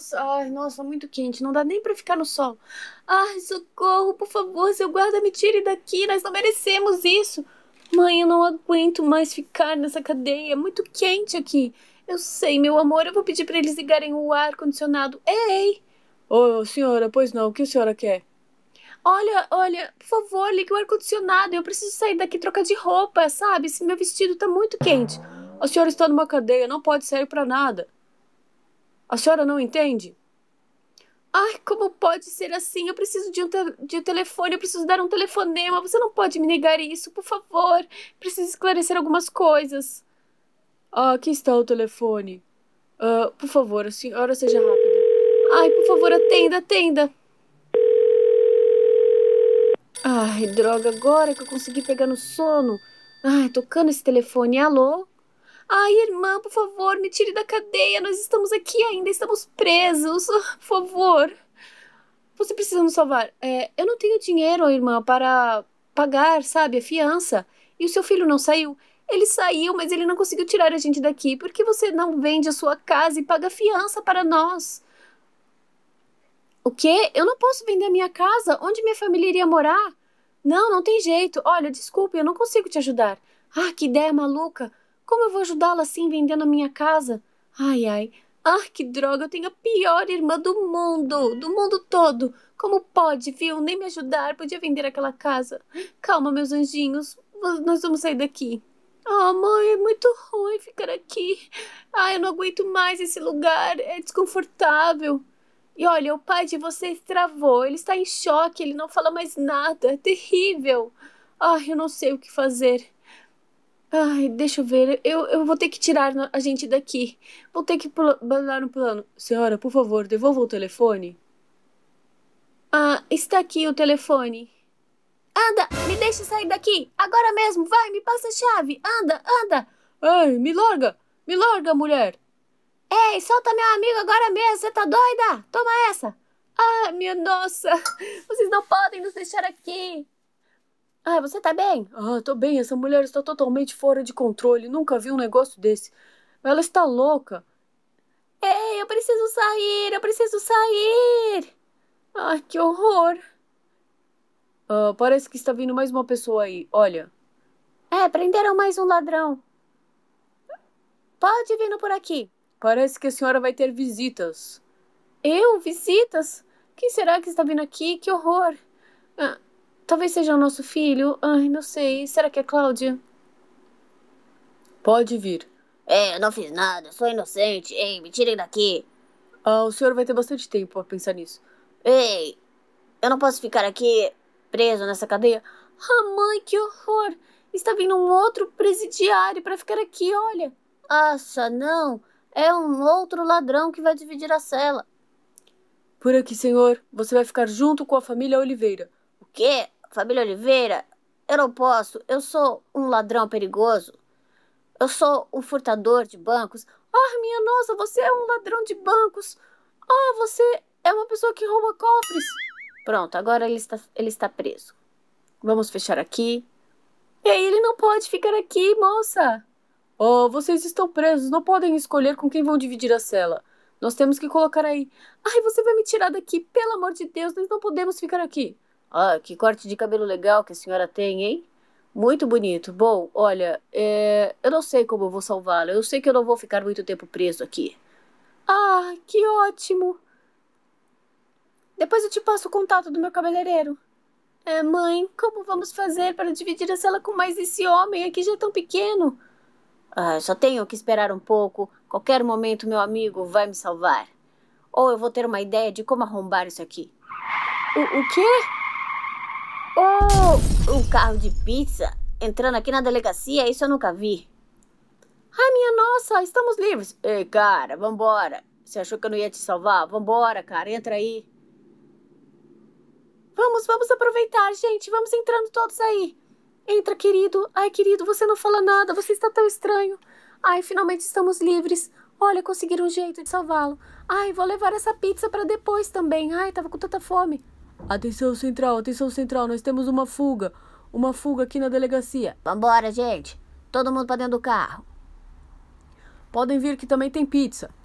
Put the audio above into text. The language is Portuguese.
Nossa, ai, nossa, muito quente. Não dá nem para ficar no sol. Ai, socorro, por favor, seu guarda, me tire daqui. Nós não merecemos isso. Mãe, eu não aguento mais ficar nessa cadeia. É muito quente aqui. Eu sei, meu amor, eu vou pedir para eles ligarem o ar-condicionado. Ei! Ô, oh, senhora, pois não, o que a senhora quer? Olha, olha, por favor, ligue o ar-condicionado. Eu preciso sair daqui trocar de roupa, sabe? Esse meu vestido tá muito quente. A senhora está numa cadeia, não pode sair para nada. A senhora não entende? Ai, como pode ser assim? Eu preciso de um, te de um telefone, eu preciso dar um telefonema. Você não pode me negar isso, por favor. Preciso esclarecer algumas coisas. Ah, aqui está o telefone. Uh, por favor, a senhora seja rápida. Ai, por favor, atenda, atenda. Ai, droga, agora que eu consegui pegar no sono. Ai, tocando esse telefone. Alô? Ai, irmã, por favor, me tire da cadeia. Nós estamos aqui ainda, estamos presos. Ah, por favor. Você precisa nos salvar. É, eu não tenho dinheiro, irmã, para pagar, sabe, a fiança. E o seu filho não saiu. Ele saiu, mas ele não conseguiu tirar a gente daqui. Por que você não vende a sua casa e paga a fiança para nós? O quê? Eu não posso vender a minha casa? Onde minha família iria morar? Não, não tem jeito. Olha, desculpe, eu não consigo te ajudar. Ah, que ideia maluca. Como eu vou ajudá-la assim vendendo a minha casa? Ai, ai. Ah, que droga, eu tenho a pior irmã do mundo, do mundo todo. Como pode, viu? Nem me ajudar, podia vender aquela casa. Calma, meus anjinhos, nós vamos sair daqui. Ah, oh, mãe, é muito ruim ficar aqui. Ah, eu não aguento mais esse lugar, é desconfortável. E olha, o pai de vocês travou, ele está em choque, ele não fala mais nada, é terrível. Ah, eu não sei o que fazer. Ai, deixa eu ver. Eu, eu vou ter que tirar a gente daqui. Vou ter que mandar um plano. Senhora, por favor, devolva o telefone. Ah, está aqui o telefone. Anda, me deixa sair daqui. Agora mesmo, vai, me passa a chave. Anda, anda. Ai, me larga. Me larga, mulher. Ei, solta meu amigo agora mesmo. Você tá doida? Toma essa. ai ah, minha nossa. Vocês não podem nos deixar aqui. Ah, você tá bem? Ah, tô bem. Essa mulher está totalmente fora de controle. Nunca vi um negócio desse. Ela está louca. Ei, eu preciso sair, eu preciso sair. Ai, que horror. Ah, parece que está vindo mais uma pessoa aí. Olha. É, prenderam mais um ladrão. Pode vir por aqui. Parece que a senhora vai ter visitas. Eu? Visitas? Quem será que está vindo aqui? Que horror. Ah. Talvez seja o nosso filho. Ai, não sei. Será que é Cláudia? Pode vir. É, eu não fiz nada. Sou inocente. Ei, me tirem daqui. Ah, o senhor vai ter bastante tempo pra pensar nisso. Ei, eu não posso ficar aqui preso nessa cadeia. Ah, mãe, que horror! Está vindo um outro presidiário para ficar aqui, olha. Acha não? É um outro ladrão que vai dividir a cela. Por aqui, senhor. Você vai ficar junto com a família Oliveira. O quê? família Oliveira, eu não posso, eu sou um ladrão perigoso. Eu sou um furtador de bancos. Ah, minha nossa, você é um ladrão de bancos. Ah, você é uma pessoa que rouba cofres. Pronto, agora ele está, ele está preso. Vamos fechar aqui. E aí, ele não pode ficar aqui, moça. Oh, vocês estão presos, não podem escolher com quem vão dividir a cela. Nós temos que colocar aí. Ai, você vai me tirar daqui, pelo amor de Deus, nós não podemos ficar aqui. Ah, que corte de cabelo legal que a senhora tem, hein? Muito bonito. Bom, olha, é... eu não sei como eu vou salvá-la. Eu sei que eu não vou ficar muito tempo preso aqui. Ah, que ótimo! Depois eu te passo o contato do meu cabeleireiro. É, mãe, como vamos fazer para dividir a cela com mais esse homem aqui já é tão pequeno? Ah, só tenho que esperar um pouco. Qualquer momento meu amigo vai me salvar. Ou eu vou ter uma ideia de como arrombar isso aqui. O, o quê? Oh, um carro de pizza entrando aqui na delegacia, isso eu nunca vi. Ai, minha nossa, estamos livres. Ei, cara, vambora. Você achou que eu não ia te salvar? Vambora, cara, entra aí. Vamos, vamos aproveitar, gente. Vamos entrando todos aí. Entra, querido. Ai, querido, você não fala nada. Você está tão estranho. Ai, finalmente estamos livres. Olha, conseguiram um jeito de salvá-lo. Ai, vou levar essa pizza para depois também. Ai, tava com tanta fome. Atenção central, atenção central, nós temos uma fuga. Uma fuga aqui na delegacia. Vambora, gente. Todo mundo pra dentro do carro. Podem vir que também tem pizza.